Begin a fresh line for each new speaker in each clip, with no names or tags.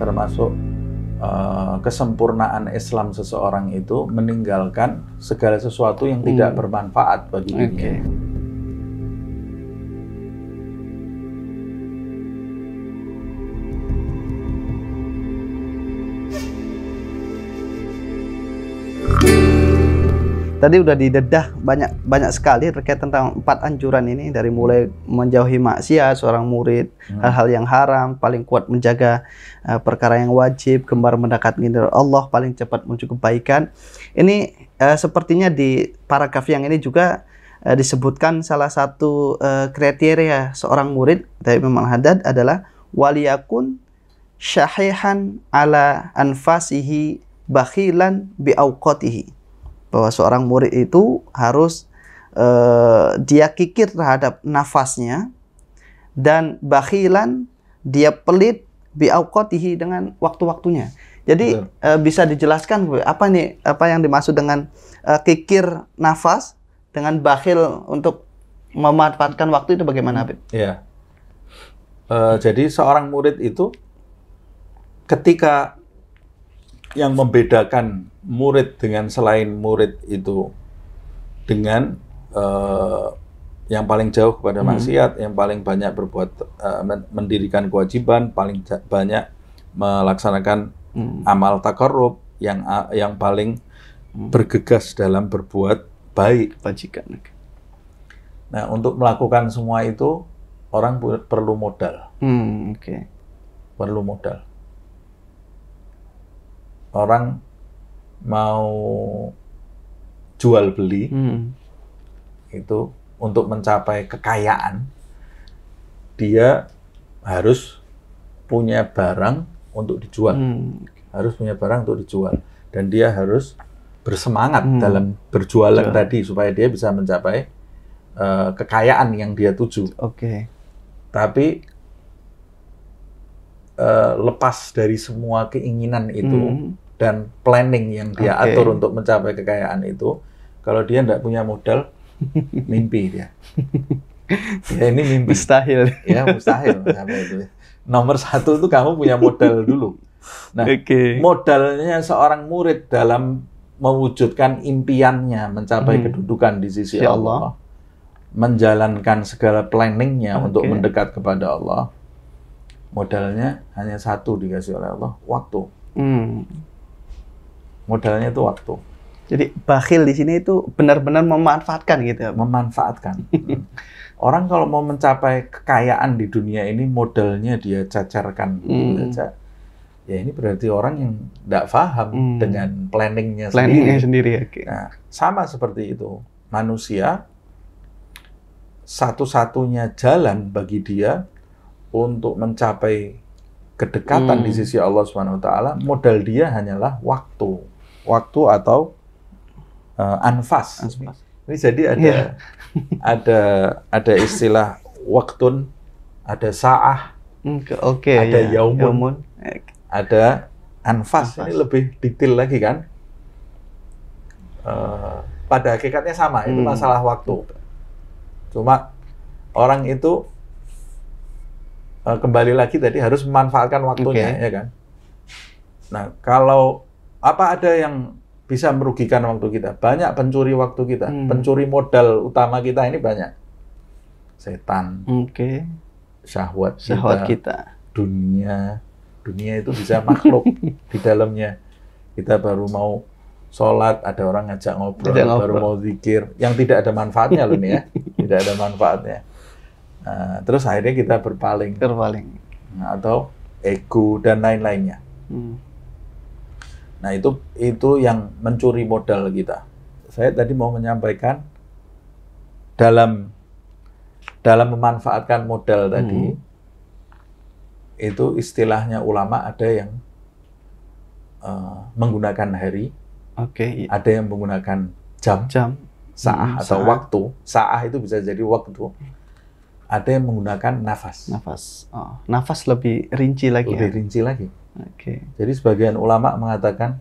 termasuk uh, kesempurnaan Islam seseorang itu meninggalkan segala sesuatu yang hmm. tidak bermanfaat bagi dirinya.
Tadi udah didedah banyak banyak sekali terkait tentang empat anjuran ini dari mulai menjauhi maksiat seorang murid, hmm. hal-hal hmm. yang haram, paling kuat menjaga uh, perkara yang wajib, gemar mendekat dari Allah, paling cepat muncul kebaikan. Ini uh, sepertinya di paragraf yang ini juga uh, disebutkan salah satu uh, kriteria seorang murid dari Imam Al-Haddad adalah waliyakun syahihan ala anfasihi bakhilan biauqatihi bahwa seorang murid itu harus eh, dia kikir terhadap nafasnya dan bakhilan dia pelit biaukotihi dengan waktu-waktunya. Jadi eh, bisa dijelaskan apa nih apa yang dimaksud dengan eh, kikir nafas dengan bakhil untuk memanfaatkan waktu itu bagaimana Habib?
Iya. Uh, jadi seorang murid itu ketika yang membedakan murid dengan selain murid itu dengan uh, yang paling jauh kepada hmm. maksiat, hmm. yang paling banyak berbuat uh, mendirikan kewajiban, paling banyak melaksanakan hmm. amal takarrub, yang uh, yang paling hmm. bergegas dalam berbuat baik bajikan. Nah, untuk melakukan semua itu orang perlu modal. Hmm, oke. Okay. Perlu modal orang mau jual beli hmm. itu untuk mencapai kekayaan dia harus punya barang untuk dijual hmm. harus punya barang untuk dijual dan dia harus bersemangat hmm. dalam berjualan Jual. tadi supaya dia bisa mencapai uh, kekayaan yang dia tuju. Oke. Okay. Tapi Eh, lepas dari semua keinginan itu hmm. dan planning yang dia okay. atur untuk mencapai kekayaan itu, kalau dia tidak punya modal, mimpi dia. ya ini mimpi. Mustahil. Ya mustahil. Nomor satu itu kamu punya modal dulu. Nah, okay. modalnya seorang murid dalam mewujudkan impiannya mencapai hmm. kedudukan di sisi Allah. Allah, menjalankan segala planningnya okay. untuk mendekat kepada Allah, modalnya hanya satu dikasih oleh Allah waktu hmm. modalnya itu waktu jadi bakhil di sini itu benar-benar memanfaatkan gitu ya, memanfaatkan hmm. orang kalau mau mencapai kekayaan di dunia ini modalnya dia cacarkan hmm. ya ini berarti orang yang tidak paham hmm. dengan planningnya, planningnya sendiri. sendiri okay. Nah, sama seperti itu manusia satu-satunya jalan bagi dia untuk mencapai kedekatan hmm. di sisi Allah Subhanahu wa taala, modal dia hanyalah waktu. Waktu atau uh, anfas. anfas. Ini jadi ada yeah. ada ada istilah waktun, ada saah, oke, okay, ada yeah. yaumun, yaumun, ada anfas. anfas. Ini lebih detail lagi kan? Uh, pada hakikatnya sama, hmm. itu masalah waktu. Cuma orang itu Eh, kembali lagi tadi harus memanfaatkan waktunya okay. ya kan. Nah kalau apa ada yang bisa merugikan waktu kita? Banyak pencuri waktu kita, hmm. pencuri modal utama kita ini banyak. Setan. Okay. Syahwat, syahwat kita, kita. Dunia, dunia itu bisa makhluk di dalamnya. Kita baru mau sholat, ada orang ngajak ngobrol, ngobrol. baru mau zikir, yang tidak ada manfaatnya loh nih ya, tidak ada manfaatnya. Eh, terus akhirnya kita berpaling. Berpaling. Atau ego dan lain-lainnya. Hmm. Nah itu itu yang mencuri modal kita. Saya tadi mau menyampaikan dalam dalam memanfaatkan modal tadi hmm. itu istilahnya ulama ada yang uh, menggunakan hari, okay, iya. ada yang menggunakan jam, jam. saah hmm, atau saat. waktu. Saah itu bisa jadi waktu ada yang menggunakan nafas. Nafas. Oh, nafas lebih rinci lagi. Lebih ya? rinci lagi. Oke. Okay. Jadi sebagian ulama mengatakan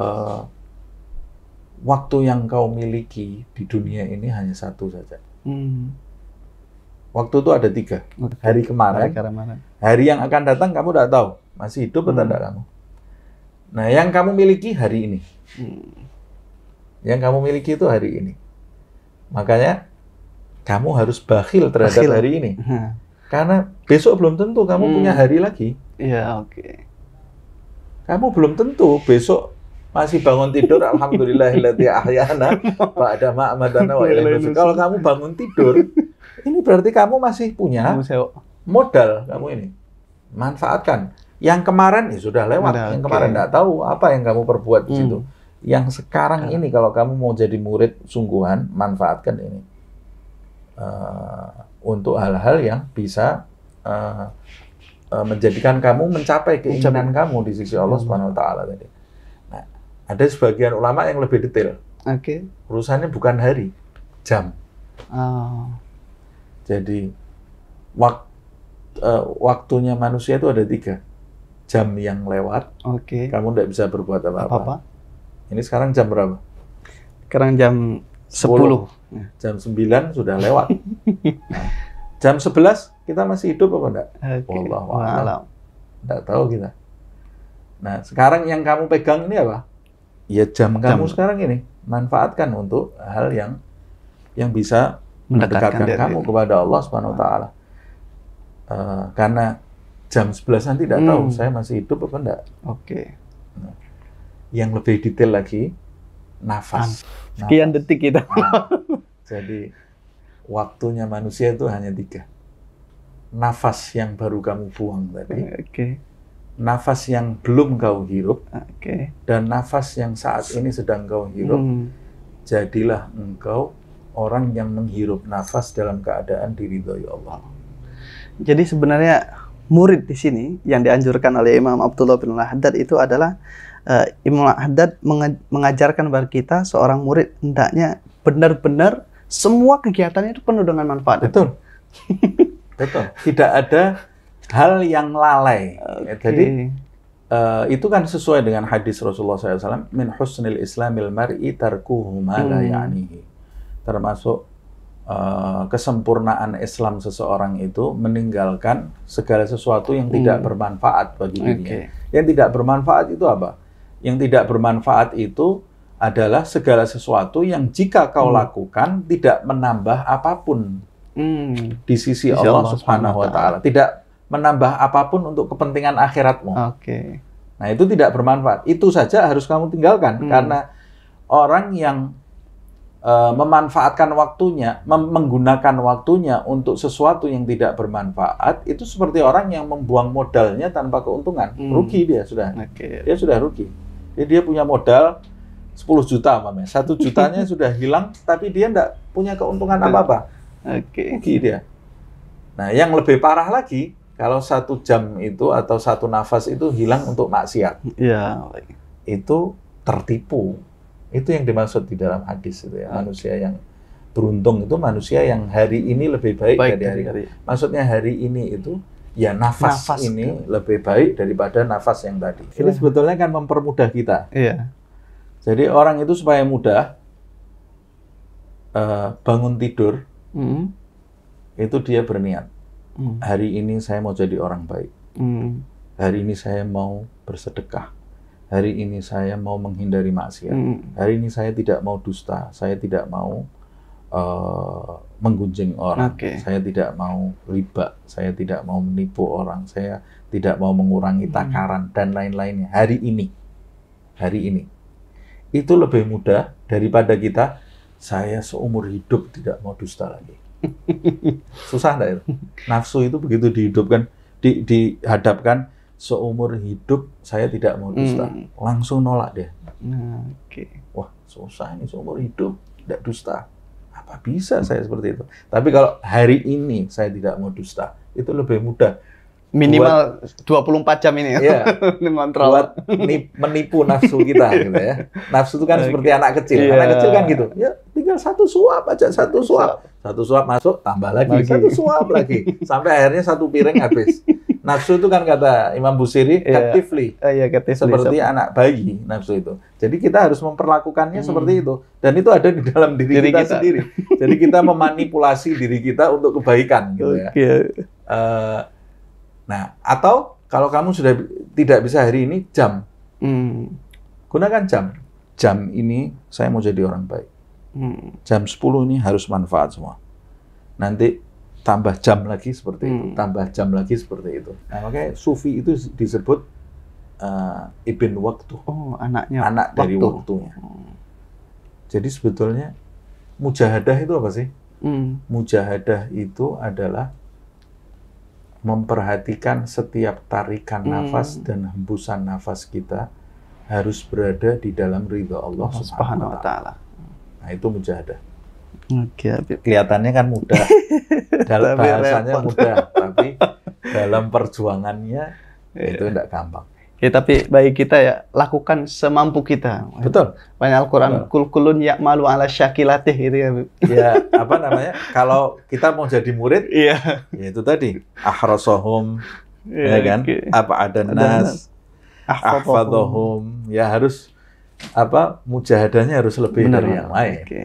uh, waktu yang kau miliki di dunia ini hanya satu saja. Hmm. Waktu itu ada tiga. Okay. Hari kemarin, hari kemarin, hari yang akan datang kamu tidak tahu masih hidup atau tidak hmm. kamu. Nah, yang kamu miliki hari ini, hmm. yang kamu miliki itu hari ini. Makanya kamu harus bakhil terhadap bakhil. hari ini. Karena besok belum tentu kamu hmm. punya hari lagi. Iya, oke. Okay. Kamu belum tentu besok masih bangun tidur alhamdulillahilladzi ahyana ba'da ma amatana wa Kalau kamu bangun tidur, ini berarti kamu masih punya modal kamu ini. Manfaatkan. Yang kemarin ya sudah lewat, Udah, yang kemarin okay. tahu apa yang kamu perbuat di situ. Hmm. Yang sekarang nah. ini kalau kamu mau jadi murid sungguhan, manfaatkan ini uh, untuk hal-hal yang bisa uh, uh, menjadikan kamu mencapai keinginan kamu di sisi Allah Subhanahu wa taala tadi. Nah, ada sebagian ulama yang lebih detail. Oke. Okay. Urusannya bukan hari, jam. Oh. Jadi wak, uh, waktunya manusia itu ada tiga. Jam yang lewat, Okay. kamu tidak bisa berbuat apa-apa. Ini sekarang jam berapa? Sekarang jam 10. 10. Ya. Jam 9 sudah lewat. nah, jam 11 kita masih hidup apa enggak? Okay. Wallahu a'lam. Enggak tahu kita. Nah, sekarang yang kamu pegang ini apa? Ya jam, jam. kamu sekarang ini manfaatkan untuk hal yang yang bisa mendekatkan, mendekatkan kamu diri. kepada Allah Subhanahu wa taala. Eh, karena jam 11 nanti tidak hmm. tahu saya masih hidup apa enggak. Oke. Okay. Nah, yang lebih detail lagi, nafas. Ah, sekian nafas. detik kita. Nah, jadi waktunya manusia itu hanya tiga. Nafas yang baru kamu buang tadi. Okay. Nafas yang belum kau hirup. Ah, okay. Dan nafas yang saat ini sedang kau hirup. Hmm. Jadilah engkau orang yang menghirup nafas dalam keadaan diridhoi Allah. Jadi sebenarnya murid di sini yang
dianjurkan oleh Imam Abdullah bin al Haddad itu adalah uh, Imam Haddad mengajarkan bagi kita seorang murid hendaknya benar-benar semua kegiatannya itu penuh dengan manfaat.
Betul. Betul. Tidak ada hal yang lalai. Ya, okay. Jadi uh, itu kan sesuai dengan hadis Rasulullah SAW. Min husnil islamil mar'i tarkuhu ma hmm. Termasuk Eh, kesempurnaan Islam seseorang itu meninggalkan segala sesuatu yang hmm. tidak bermanfaat bagi dirinya. Okay. Yang tidak bermanfaat itu apa? Yang tidak bermanfaat itu adalah segala sesuatu yang jika kau hmm. lakukan tidak menambah apapun hmm. di sisi Allah, Allah Subhanahu wa taala. Tidak menambah apapun untuk kepentingan akhiratmu. Oke. Okay. Nah, itu tidak bermanfaat. Itu saja harus kamu tinggalkan hmm. karena orang yang E, memanfaatkan waktunya, mem menggunakan waktunya untuk sesuatu yang tidak bermanfaat, itu seperti orang yang membuang modalnya tanpa keuntungan. Hmm. Rugi dia sudah. Okay. Dia sudah rugi. Jadi dia punya modal 10 juta, Mame. Satu jutanya sudah hilang, tapi dia tidak punya keuntungan apa-apa. Okay. Rugi dia. Nah, yang lebih parah lagi, kalau satu jam itu atau satu nafas itu hilang untuk maksiat. Iya. Yeah. Itu tertipu itu yang dimaksud di dalam hadis itu ya. Hmm. Manusia yang beruntung itu manusia yang hari ini lebih baik, baik dari hari. hari. Maksudnya hari ini itu ya nafas, nafas ini kan. lebih baik daripada nafas yang tadi. Ini iya. sebetulnya kan mempermudah kita. Iya. Jadi orang itu supaya mudah uh, bangun tidur, mm. itu dia berniat mm. hari ini saya mau jadi orang baik, mm. hari ini saya mau bersedekah, hari ini saya mau menghindari maksiat, hmm. hari ini saya tidak mau dusta, saya tidak mau uh, menggunjing orang, okay. saya tidak mau riba, saya tidak mau menipu orang, saya tidak mau mengurangi hmm. takaran hmm. dan lain-lainnya. Hari ini, hari ini, itu lebih mudah daripada kita. Saya seumur hidup tidak mau dusta lagi. Susah enggak itu? Nafsu itu begitu dihidupkan, di, dihadapkan seumur hidup saya tidak mau dusta. Hmm. Langsung nolak deh. Nah, oke. Okay. Wah susah ini seumur hidup tidak dusta. Apa bisa saya seperti itu? Tapi kalau hari ini saya tidak mau dusta, itu lebih mudah. Minimal buat, 24 jam ini ya. Yeah,
Buat
menipu nafsu kita gitu ya. Nafsu itu kan okay. seperti anak kecil. Yeah. Anak kecil kan gitu. Ya tinggal
satu suap aja, satu suap.
Satu suap masuk, tambah lagi. lagi. Satu suap lagi. Sampai akhirnya satu piring habis. Nafsu itu kan kata Imam Busiri, yeah. katifli. Uh, eh, yeah, Seperti anak bayi nafsu itu. Jadi kita harus memperlakukannya hmm. seperti itu. Dan itu ada di dalam diri, diri kita, kita sendiri. Jadi kita memanipulasi diri kita untuk kebaikan gitu ya. Uh, nah, atau kalau kamu sudah tidak bisa hari ini, jam. Hmm. Gunakan jam. Jam ini saya mau jadi orang baik. Hmm. Jam 10 ini harus manfaat semua. Nanti tambah jam lagi seperti hmm. itu, tambah jam lagi seperti itu. Nah, makanya sufi itu disebut uh, ibn waktu. Oh, anaknya. Anak waktu. dari waktunya. Jadi sebetulnya mujahadah itu apa sih? Hmm. Mujahadah itu adalah memperhatikan setiap tarikan hmm. nafas dan hembusan nafas kita harus berada di dalam ridha Allah, Allah oh, Subhanahu wa taala. Nah, itu mujahadah. Oke, okay. kelihatannya kan mudah. dalam bahasanya mudah, tapi dalam perjuangannya itu
tidak iya. gampang. Ya tapi baik kita ya lakukan semampu kita. Betul. Banyak Al-Qur'an kul kulun ya malu ala syakilatih gitu ya. Ya, apa
namanya? Kalau kita mau jadi murid, iya. ya itu tadi ahrasahum ya, ya kan? Okay. Apa ada nas ahfadohum ya harus apa mujahadahnya harus lebih Benar, dari yang lain. Okay.